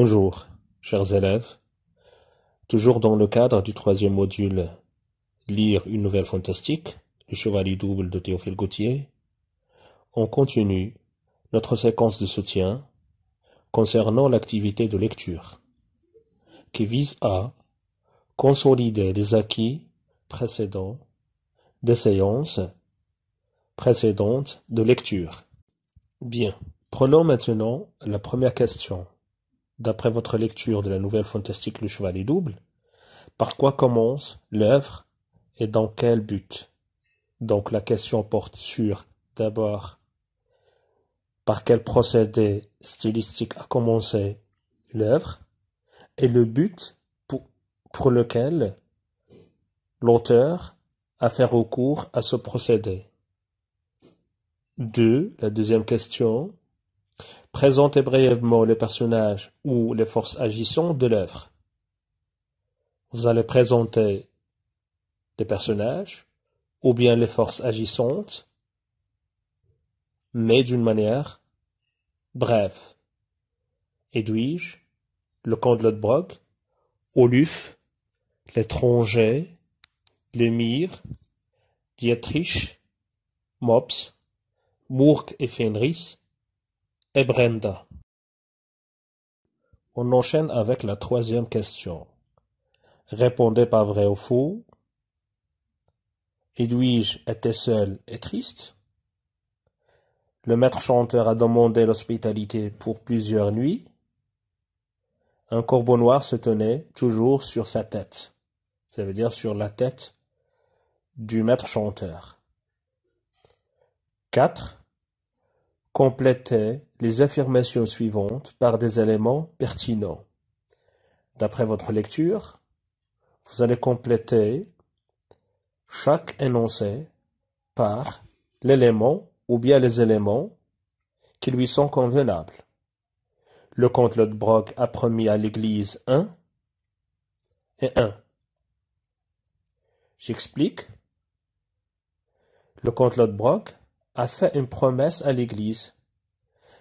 Bonjour, chers élèves. Toujours dans le cadre du troisième module Lire une nouvelle fantastique, Le Chevalier Double de Théophile Gautier, on continue notre séquence de soutien concernant l'activité de lecture, qui vise à consolider les acquis précédents des séances précédentes de lecture. Bien, prenons maintenant la première question d'après votre lecture de la nouvelle fantastique Le Chevalier Double, par quoi commence l'œuvre et dans quel but Donc la question porte sur, d'abord, par quel procédé stylistique a commencé l'œuvre et le but pour, pour lequel l'auteur a fait recours à ce procédé. Deux, la deuxième question, Présentez brièvement les personnages ou les forces agissantes de l'œuvre. Vous allez présenter les personnages ou bien les forces agissantes, mais d'une manière brève. Edwige, le camp de Lodbrog, Oluf, l'étranger, Lemire, Dietrich, Mops, Mourk et Fenris, Brenda. On enchaîne avec la troisième question. Répondez pas vrai ou faux. Edwige était seul et triste. Le maître chanteur a demandé l'hospitalité pour plusieurs nuits. Un corbeau noir se tenait toujours sur sa tête, ça veut dire sur la tête du maître chanteur. 4. Complétez les affirmations suivantes par des éléments pertinents. D'après votre lecture, vous allez compléter chaque énoncé par l'élément ou bien les éléments qui lui sont convenables. Le comte Lodbrog a promis à l'Église un et un. J'explique. Le comte Lodbrog a fait une promesse à l'Église.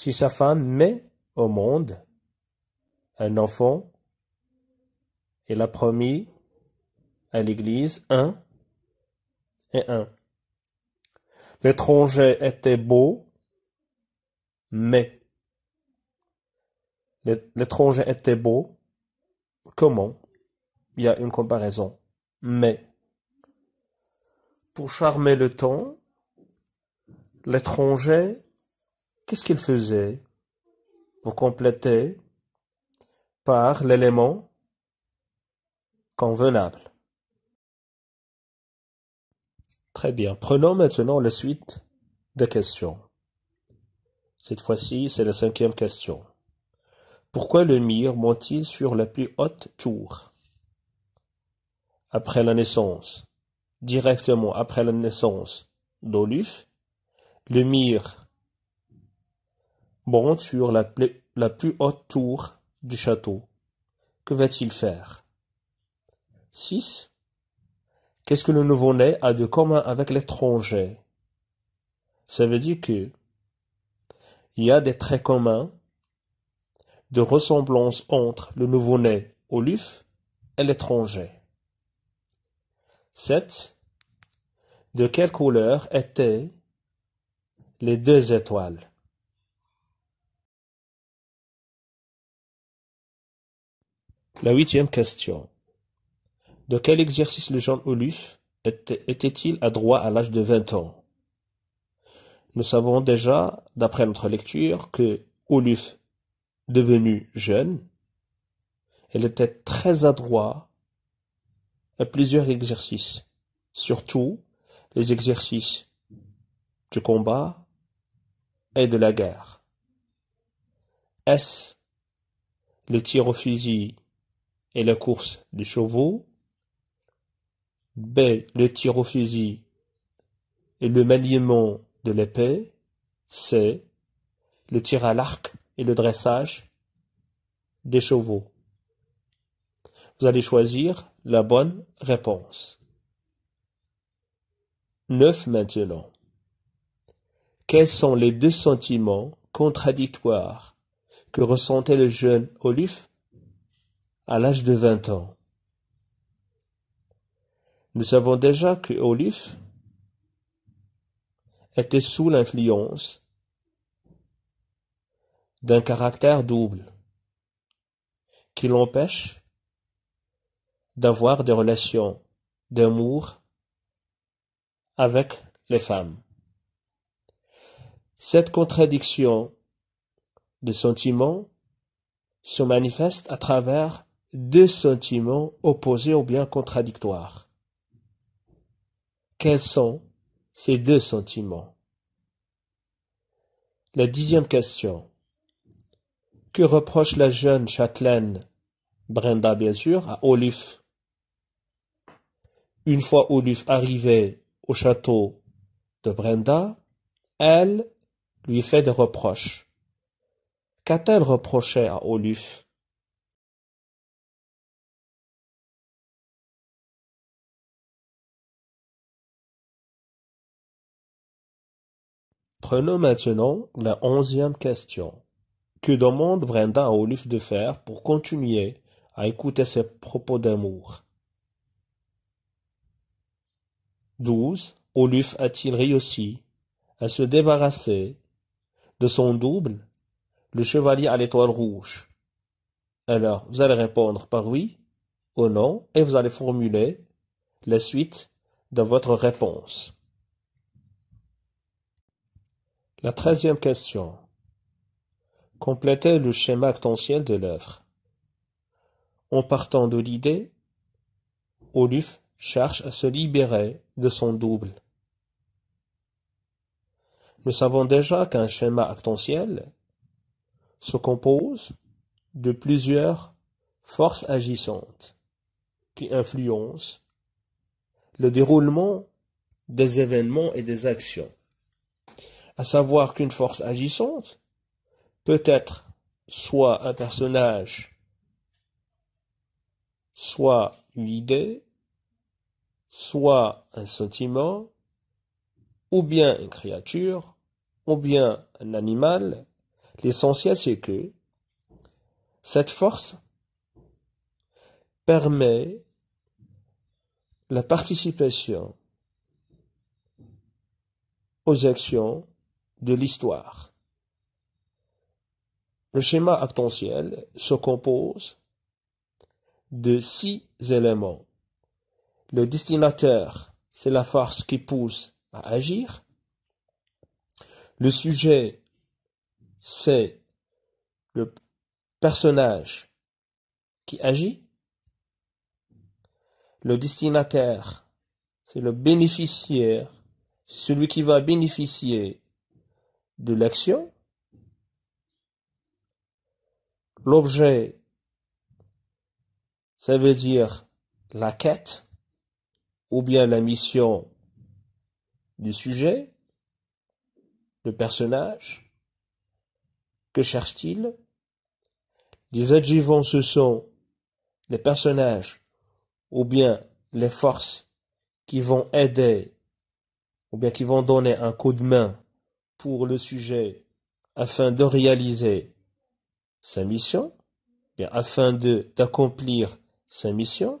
Si sa femme met au monde un enfant, et a promis à l'Église un et un. L'étranger était beau, mais l'étranger était beau, comment Il y a une comparaison. Mais pour charmer le temps, l'étranger Qu'est-ce qu'il faisait? Vous complétez par l'élément convenable. Très bien. Prenons maintenant la suite des questions. Cette fois-ci, c'est la cinquième question. Pourquoi le mire monte-t-il sur la plus haute tour après la naissance, directement après la naissance d'Oluf, le mire bon sur la, plus haute tour du château. Que va-t-il faire 6. Qu'est-ce que le nouveau-né a de commun avec l'étranger Ça veut dire que il y a des traits communs de ressemblance entre le nouveau-né au et l'étranger. 7. De quelle couleur étaient les deux étoiles La huitième question De quel exercice le jeune Oluf était-il adroit à l'âge de vingt ans Nous savons déjà, d'après notre lecture, que Oluf, devenu jeune, elle était très adroit à plusieurs exercices, surtout les exercices du combat et de la guerre. Est-ce le tir au fusil et la course des chevaux. B. Ben, le tir au fusil et le maniement de l'épée. C. Le tir à l'arc et le dressage des chevaux. Vous allez choisir la bonne réponse. 9 maintenant. Quels sont les deux sentiments contradictoires que ressentait le jeune Olif à l'âge de 20 ans. Nous savons déjà que Olive était sous l'influence d'un caractère double qui l'empêche d'avoir des relations d'amour avec les femmes. Cette contradiction de sentiments se manifeste à travers deux sentiments opposés ou bien contradictoires. Quels sont ces deux sentiments La dixième question. Que reproche la jeune châtelaine, Brenda bien sûr, à Oluf Une fois Oluf arrivé au château de Brenda, elle lui fait des reproches. Qu'a-t-elle reproché à Oluf Prenons maintenant la onzième question. Que demande Brenda à Oluf de faire pour continuer à écouter ses propos d'amour 12. Oluf a-t-il réussi à se débarrasser de son double, le chevalier à l'étoile rouge Alors, vous allez répondre par oui ou non et vous allez formuler la suite de votre réponse. La treizième question compléter le schéma actentiel de l'œuvre. En partant de l'idée, Oluf cherche à se libérer de son double. Nous savons déjà qu'un schéma actentiel se compose de plusieurs forces agissantes qui influencent le déroulement des événements et des actions à savoir qu'une force agissante peut être soit un personnage, soit une idée, soit un sentiment, ou bien une créature, ou bien un animal. L'essentiel, c'est que cette force permet la participation aux actions de l'histoire. Le schéma actentiel se compose de six éléments. Le destinataire, c'est la force qui pousse à agir. Le sujet, c'est le personnage qui agit. Le destinataire, c'est le bénéficiaire, celui qui va bénéficier de l'action, l'objet, ça veut dire la quête ou bien la mission du sujet, le personnage, que cherche-t-il Les adjuvants, ce sont les personnages ou bien les forces qui vont aider ou bien qui vont donner un coup de main pour le sujet afin de réaliser sa mission, bien afin d'accomplir sa mission,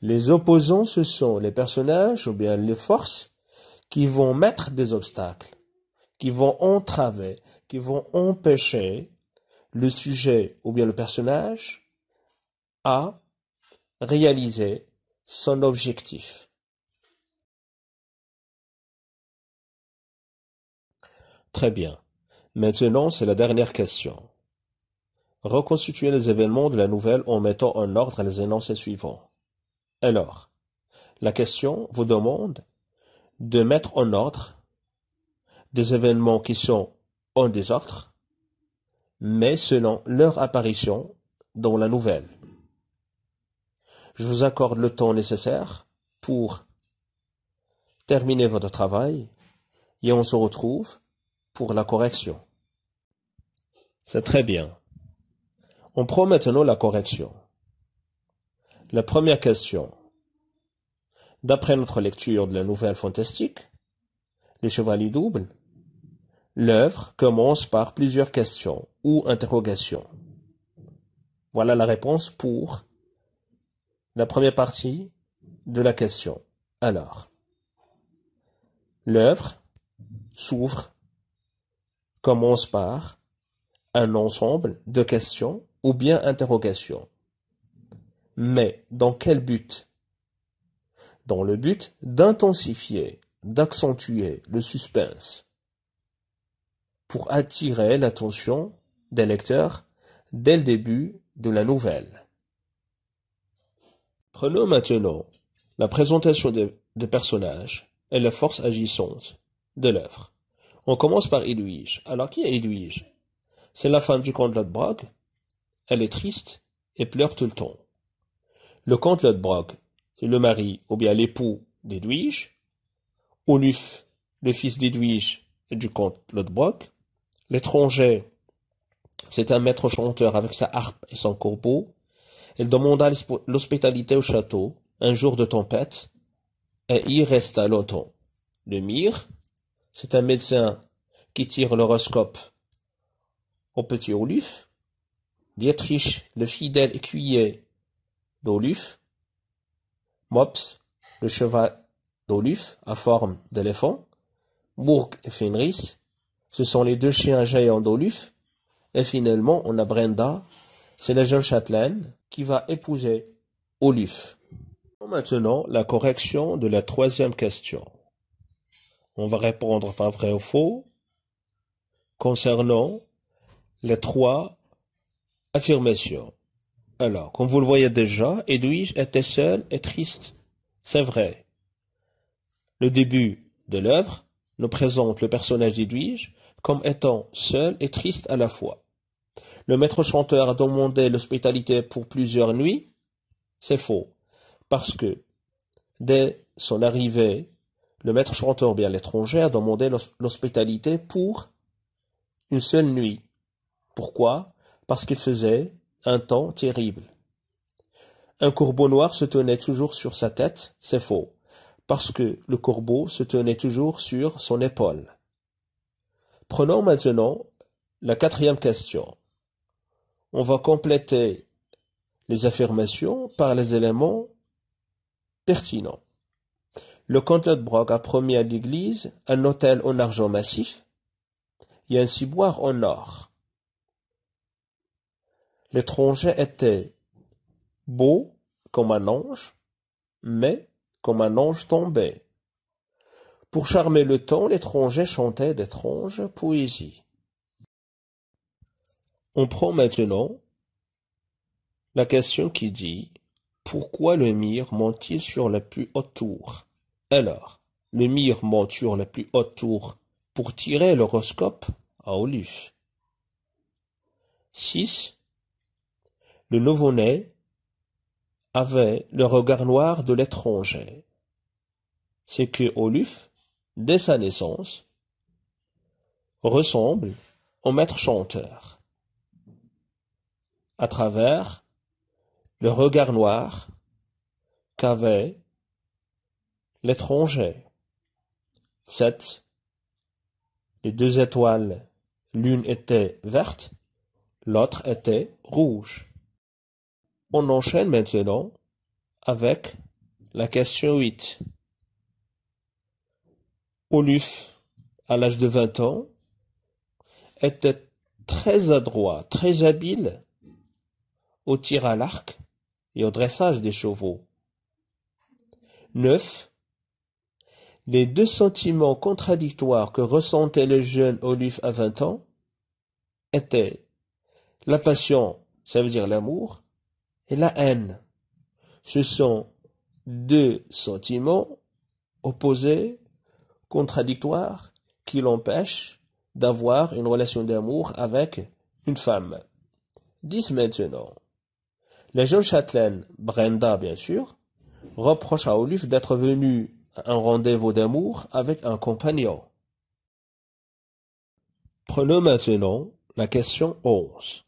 les opposants, ce sont les personnages ou bien les forces qui vont mettre des obstacles, qui vont entraver, qui vont empêcher le sujet ou bien le personnage à réaliser son objectif. Très bien, maintenant c'est la dernière question. Reconstituez les événements de la nouvelle en mettant en ordre les énoncés suivants. Alors, la question vous demande de mettre en ordre des événements qui sont en désordre, mais selon leur apparition dans la nouvelle. Je vous accorde le temps nécessaire pour terminer votre travail et on se retrouve pour la correction. C'est très bien. On prend maintenant la correction. La première question. D'après notre lecture de la Nouvelle Fantastique, les Chevaliers Doubles, l'œuvre commence par plusieurs questions ou interrogations. Voilà la réponse pour la première partie de la question. Alors, l'œuvre s'ouvre commence par un ensemble de questions ou bien interrogations. Mais dans quel but Dans le but d'intensifier, d'accentuer le suspense, pour attirer l'attention des lecteurs dès le début de la nouvelle. Prenons maintenant la présentation des, personnages et la force agissante de l'œuvre. On commence par Edwige. Alors qui est Edwige C'est la femme du comte Lodbrog. Elle est triste et pleure tout le temps. Le comte Lodbrog, c'est le mari ou bien l'époux d'Edwige, Oluf, le fils d'Edwige et du comte Lodbrog. L'étranger, c'est un maître chanteur avec sa harpe et son corbeau. Il demanda l'hospitalité au château un jour de tempête et y resta longtemps. Le mire, c'est un médecin qui tire l'horoscope au petit Oluf. Dietrich, le fidèle écuyer d'Oluf. Mops, le cheval d'Oluf à forme d'éléphant. Bourg et Fenris, ce sont les deux chiens géants d'Oluf. Et finalement, on a Brenda, c'est la jeune châtelaine qui va épouser Oluf. Maintenant, la correction de la troisième question on va répondre par vrai ou faux concernant les trois affirmations. Alors, comme vous le voyez déjà, Edwige était seul et triste. C'est vrai. Le début de l'œuvre nous présente le personnage d'Edwige comme étant seul et triste à la fois. Le maître chanteur a demandé l'hospitalité pour plusieurs nuits. C'est faux, parce que dès son arrivée le maître-chanteur bien l'étranger a demandé l'hospitalité pour une seule nuit. Pourquoi Parce qu'il faisait un temps terrible. Un corbeau noir se tenait toujours sur sa tête, c'est faux, parce que le corbeau se tenait toujours sur son épaule. Prenons maintenant la quatrième question. On va compléter les affirmations par les éléments pertinents. Le comte Broc a promis à l'église un hôtel en argent massif et un ciboire en or. L'étranger était beau comme un ange, mais comme un ange tombé. Pour charmer le temps, l'étranger chantait d'étranges poésies. On prend maintenant la question qui dit Pourquoi le mire montier sur la plus haute tour alors, le mire monture la plus haute tour pour tirer l'horoscope à Oluf. 6. Le nouveau-né avait le regard noir de l'étranger. C'est que Oluf, dès sa naissance, ressemble au maître chanteur. À travers le regard noir qu'avait L'étranger. 7. Les deux étoiles, l'une était verte, l'autre était rouge. On enchaîne maintenant avec la question 8. Oluf, à l'âge de 20 ans, était très adroit, très habile au tir à l'arc et au dressage des chevaux. 9 les deux sentiments contradictoires que ressentait le jeune Oluf à 20 ans étaient la passion, ça veut dire l'amour, et la haine. Ce sont deux sentiments opposés, contradictoires, qui l'empêchent d'avoir une relation d'amour avec une femme. Dix maintenant. La jeune châtelaine, Brenda bien sûr, reproche à Oluf d'être venu un rendez-vous d'amour avec un compagnon. Prenons maintenant la question 11.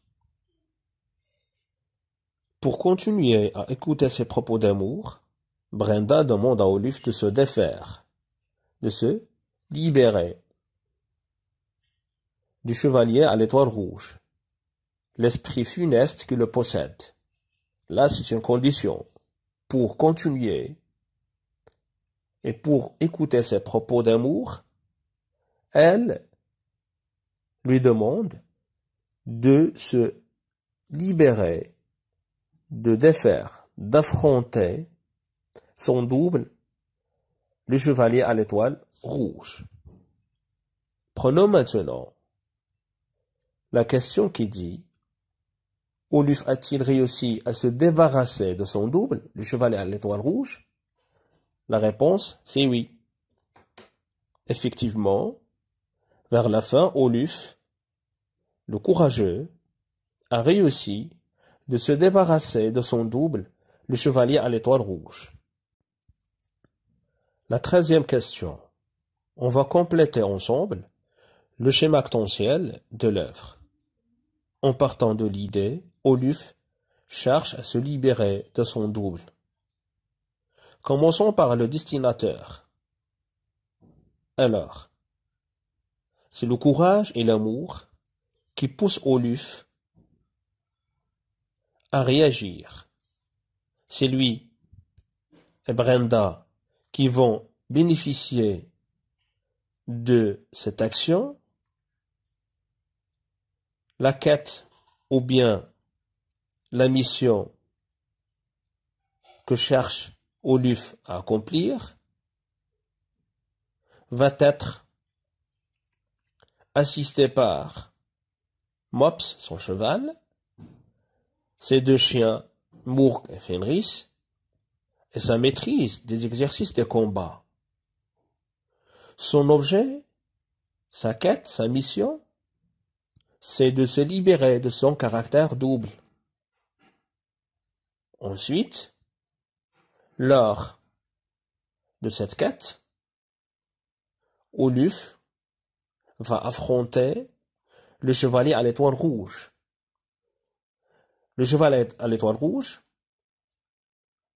Pour continuer à écouter ses propos d'amour, Brenda demande à Olive de se défaire, de se libérer du chevalier à l'étoile rouge, l'esprit funeste qui le possède. Là, c'est une condition pour continuer et pour écouter ses propos d'amour, elle lui demande de se libérer, de défaire, d'affronter son double, le chevalier à l'étoile rouge. Prenons maintenant la question qui dit Oluf a-t-il réussi à se débarrasser de son double, le chevalier à l'étoile rouge la réponse, c'est oui. Effectivement, vers la fin, Oluf, le courageux, a réussi de se débarrasser de son double, le chevalier à l'étoile rouge. La treizième question. On va compléter ensemble le schéma actentiel de l'œuvre. En partant de l'idée, Oluf cherche à se libérer de son double. Commençons par le destinataire. Alors, c'est le courage et l'amour qui poussent Oluf à réagir. C'est lui et Brenda qui vont bénéficier de cette action. La quête ou bien la mission que cherche Oluf à accomplir va être assisté par Mops, son cheval, ses deux chiens Mourg et Fenris, et sa maîtrise des exercices de combat. Son objet, sa quête, sa mission, c'est de se libérer de son caractère double. Ensuite, lors de cette quête, Oluf va affronter le chevalier à l'étoile rouge. Le chevalier à l'étoile rouge,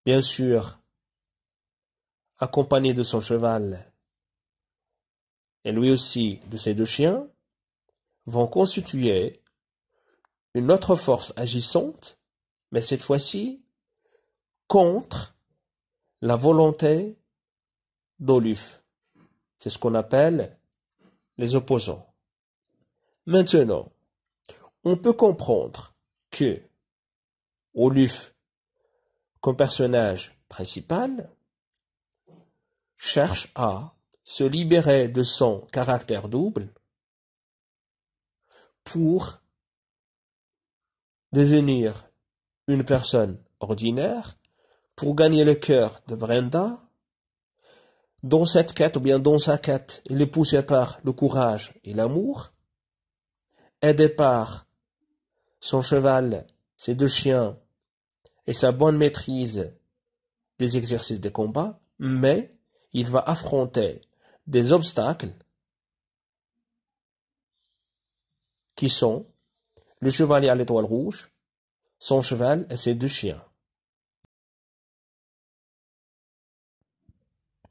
bien sûr, accompagné de son cheval et lui aussi de ses deux chiens, vont constituer une autre force agissante, mais cette fois-ci contre la volonté d'Oluf. C'est ce qu'on appelle les opposants. Maintenant, on peut comprendre que Oluf, comme personnage principal, cherche à se libérer de son caractère double pour devenir une personne ordinaire pour gagner le cœur de Brenda. Dans cette quête, ou bien dans sa quête, il est poussé par le courage et l'amour, aidé par son cheval, ses deux chiens et sa bonne maîtrise des exercices de combat, mais il va affronter des obstacles qui sont le chevalier à l'étoile rouge, son cheval et ses deux chiens.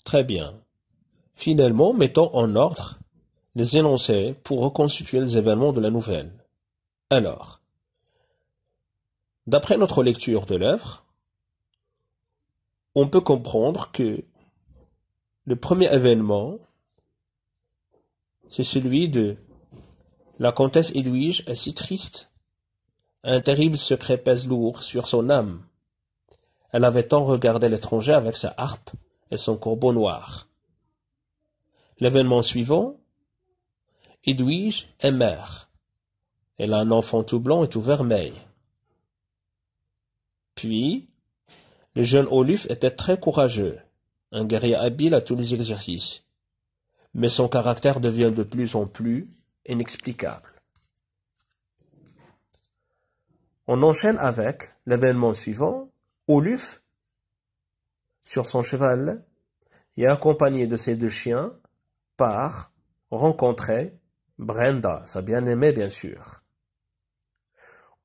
Très bien. Finalement, mettons en ordre les énoncés pour reconstituer les événements de la nouvelle. Alors, d'après notre lecture de l'œuvre, on peut comprendre que le premier événement, c'est celui de la comtesse Edwige est si triste. Un terrible secret pèse lourd sur son âme. Elle avait tant regardé l'étranger avec sa harpe et son corbeau noir. L'événement suivant, Edwige est mère. Elle a un enfant tout blanc et tout vermeil. Puis, le jeune Oluf était très courageux, un guerrier habile à tous les exercices. Mais son caractère devient de plus en plus inexplicable. On enchaîne avec l'événement suivant. Oluf sur son cheval, et accompagné de ses deux chiens, part rencontrer Brenda, sa bien-aimée bien sûr.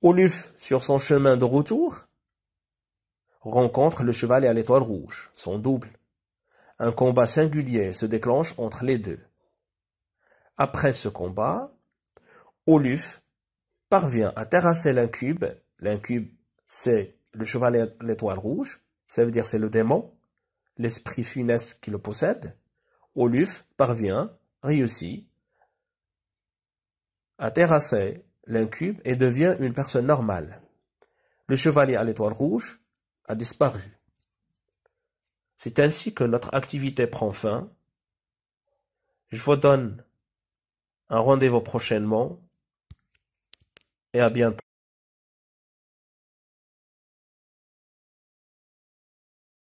Oluf, sur son chemin de retour, rencontre le cheval et à l'étoile rouge, son double. Un combat singulier se déclenche entre les deux. Après ce combat, Oluf parvient à terrasser l'incube. L'incube, c'est le cheval et l'étoile rouge, ça veut dire c'est le démon, l'esprit funeste qui le possède, Oluf parvient, réussit, à terrasser l'incube et devient une personne normale. Le chevalier à l'étoile rouge a disparu. C'est ainsi que notre activité prend fin. Je vous donne un rendez-vous prochainement et à bientôt.